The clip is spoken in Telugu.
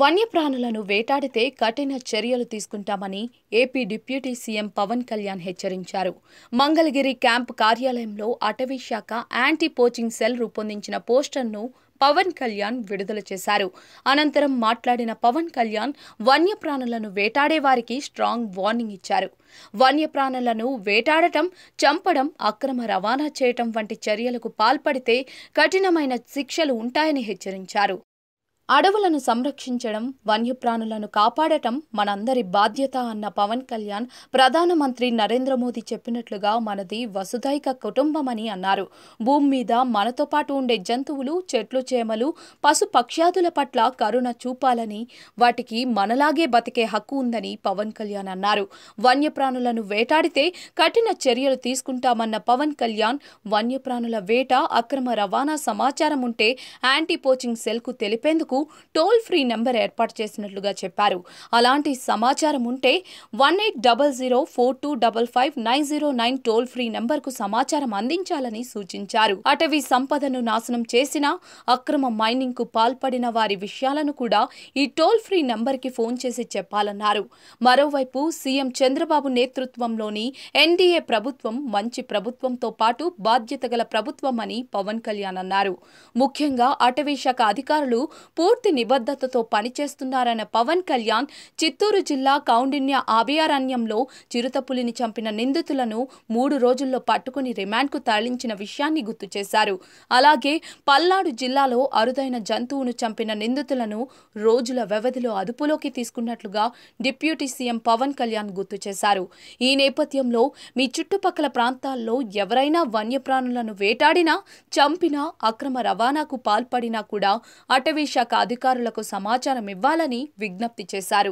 వన్యప్రాణులను వేటాడితే కఠిన చర్యలు తీసుకుంటామని AP deputy CM Pawan Kalyan హెచ్చరించారు మంగళగిరి క్యాంప్ కార్యాలయంలో అటవీ శాఖ యాంటీ పోచింగ్ సెల్ రూపొందించిన పోస్టర్ను పవన్ కళ్యాణ్ విడుదల చేశారు అనంతరం మాట్లాడిన పవన్ కళ్యాణ్ వన్యప్రాణులను వేటాడే వారికి స్ట్రాంగ్ వార్నింగ్ ఇచ్చారు వన్యప్రాణులను వేటాడటం చంపడం అక్రమ రవాణా చేయటం వంటి చర్యలకు పాల్పడితే కఠినమైన శిక్షలు ఉంటాయని హెచ్చరించారు అడవులను సంరక్షించడం వన్యప్రాణులను కాపాడటం మనందరి బాధ్యత అన్న పవన్ కళ్యాణ్ ప్రధానమంత్రి నరేంద్ర మోదీ చెప్పినట్లుగా మనది వసుధైక కుటుంబమని అన్నారు భూమి మీద మనతో పాటు ఉండే జంతువులు చెట్లు చేమలు పశు పక్ష్యాదుల పట్ల కరుణ చూపాలని వాటికి మనలాగే బతికే హక్కు ఉందని పవన్ కళ్యాణ్ అన్నారు వన్యప్రాణులను వేటాడితే కఠిన చర్యలు తీసుకుంటామన్న పవన్ కళ్యాణ్ వన్యప్రాణుల వేట అక్రమ రవాణా సమాచారం ఉంటే యాంటీ పోచింగ్ సెల్కు తెలిపేందుకు టోల్ ఫ్రీ నెంబర్ ఏర్పాటు చేసినట్లుగా చెప్పారు అలాంటి సమాచారం ఉంటే one eight double zero four two double five nine zero nine toll free కు సమాచారం అందించాలని సూచించారు అటవీ సంపదను నాశనం చేసిన అక్రమ మైనింగ్ కు పాల్పడిన వారి విషయాలను కూడా ఈ టోల్ ఫ్రీ కి ఫోన్ చేసి చెప్పాలన్నారు మరోవైపు సీఎం చంద్రబాబు నేతృత్వంలోని ఎన్డీఏ ప్రభుత్వం మంచి ప్రభుత్వంతో పాటు బాధ్యత గల ప్రభుత్వం అని పవన్ కళ్యాణ్ అన్నారు ముఖ్యంగా అటవీ శాఖ అధికారులు పూర్తి పూర్తి నిబద్ధతతో పనిచేస్తున్నారన్న పవన్ కళ్యాణ్ చిత్తూరు జిల్లా కౌండిన్య అభయారణ్యంలో చిరుతపులిని చంపిన నిందితులను మూడు రోజుల్లో పట్టుకుని రిమాండ్కు తరలించిన విషయాన్ని గుర్తు చేశారు అలాగే పల్నాడు జిల్లాలో అరుదైన జంతువును చంపిన నిందితులను రోజుల వ్యవధిలో అదుపులోకి తీసుకున్నట్లుగా డిప్యూటీ సీఎం పవన్ కళ్యాణ్ గుర్తు చేశారు ఈ నేపథ్యంలో మీ చుట్టుపక్కల ప్రాంతాల్లో ఎవరైనా వన్యప్రాణులను వేటాడినా చంపినా అక్రమ రవాణాకు పాల్పడినా కూడా అటవీ శాఖ అధికారులకు సమాచారం ఇవ్వాలని విజ్ఞప్తి చేశారు